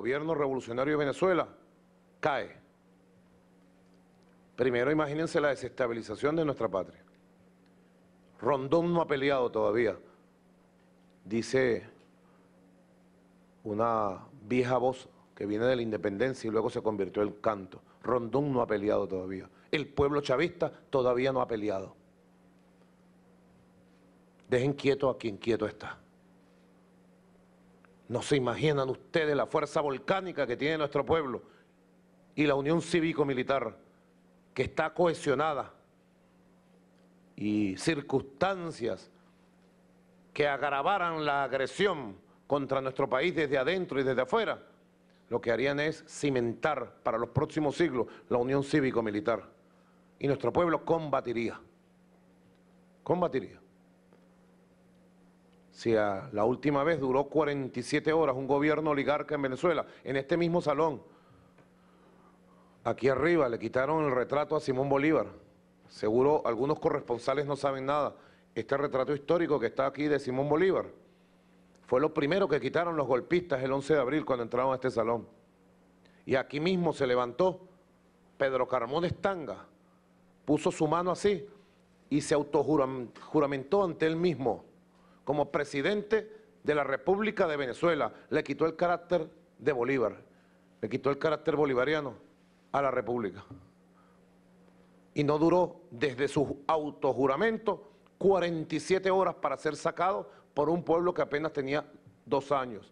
gobierno revolucionario de Venezuela cae. Primero imagínense la desestabilización de nuestra patria. Rondón no ha peleado todavía, dice una vieja voz que viene de la independencia y luego se convirtió en canto. Rondón no ha peleado todavía. El pueblo chavista todavía no ha peleado. Dejen quieto a quien quieto está. No se imaginan ustedes la fuerza volcánica que tiene nuestro pueblo y la unión cívico-militar que está cohesionada y circunstancias que agravaran la agresión contra nuestro país desde adentro y desde afuera, lo que harían es cimentar para los próximos siglos la unión cívico-militar. Y nuestro pueblo combatiría, combatiría. Si ah, la última vez duró 47 horas un gobierno oligarca en Venezuela, en este mismo salón, aquí arriba le quitaron el retrato a Simón Bolívar. Seguro algunos corresponsales no saben nada. Este retrato histórico que está aquí de Simón Bolívar fue lo primero que quitaron los golpistas el 11 de abril cuando entraron a este salón. Y aquí mismo se levantó Pedro Carmón Estanga, puso su mano así y se autojuramentó ante él mismo como presidente de la República de Venezuela. Le quitó el carácter de Bolívar, le quitó el carácter bolivariano a la República. Y no duró desde su autojuramento 47 horas para ser sacado por un pueblo que apenas tenía dos años,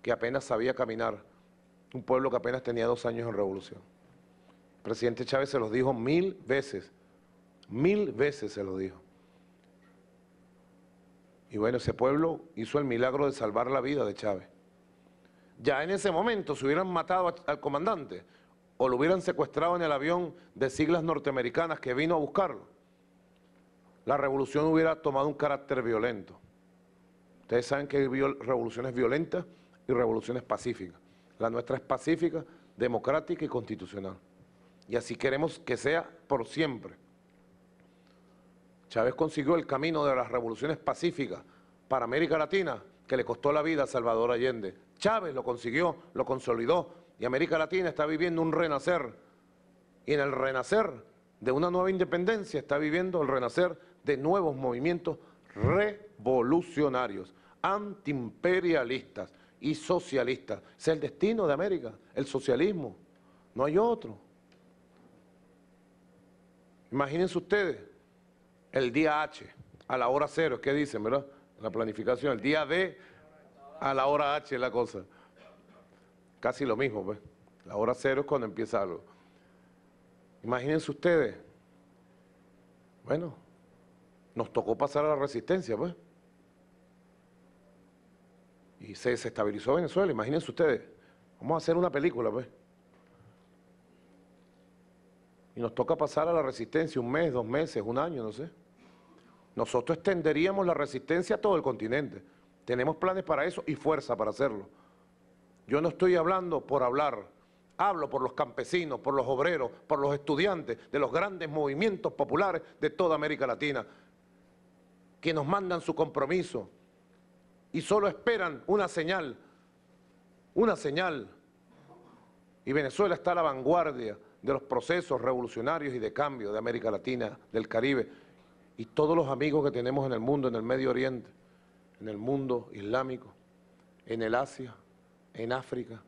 que apenas sabía caminar, un pueblo que apenas tenía dos años en revolución. El presidente Chávez se los dijo mil veces, mil veces se lo dijo. Y bueno, ese pueblo hizo el milagro de salvar la vida de Chávez. Ya en ese momento, si hubieran matado al comandante o lo hubieran secuestrado en el avión de siglas norteamericanas que vino a buscarlo, la revolución hubiera tomado un carácter violento. Ustedes saben que hay revoluciones violentas y revoluciones pacíficas. La nuestra es pacífica, democrática y constitucional. Y así queremos que sea por siempre. Chávez consiguió el camino de las revoluciones pacíficas para América Latina, que le costó la vida a Salvador Allende. Chávez lo consiguió, lo consolidó, y América Latina está viviendo un renacer. Y en el renacer de una nueva independencia está viviendo el renacer de nuevos movimientos revolucionarios, antiimperialistas y socialistas. Es el destino de América, el socialismo. No hay otro. Imagínense ustedes el día H, a la hora cero, ¿qué dicen, verdad? La planificación, el día D, a la hora H es la cosa. Casi lo mismo, pues. La hora cero es cuando empieza algo. Imagínense ustedes, bueno, nos tocó pasar a la resistencia, pues. Y se desestabilizó Venezuela, imagínense ustedes. Vamos a hacer una película, pues. Y nos toca pasar a la resistencia un mes, dos meses, un año, no sé nosotros extenderíamos la resistencia a todo el continente. Tenemos planes para eso y fuerza para hacerlo. Yo no estoy hablando por hablar, hablo por los campesinos, por los obreros, por los estudiantes, de los grandes movimientos populares de toda América Latina, que nos mandan su compromiso y solo esperan una señal, una señal. Y Venezuela está a la vanguardia de los procesos revolucionarios y de cambio de América Latina, del Caribe, y todos los amigos que tenemos en el mundo, en el Medio Oriente, en el mundo islámico, en el Asia, en África,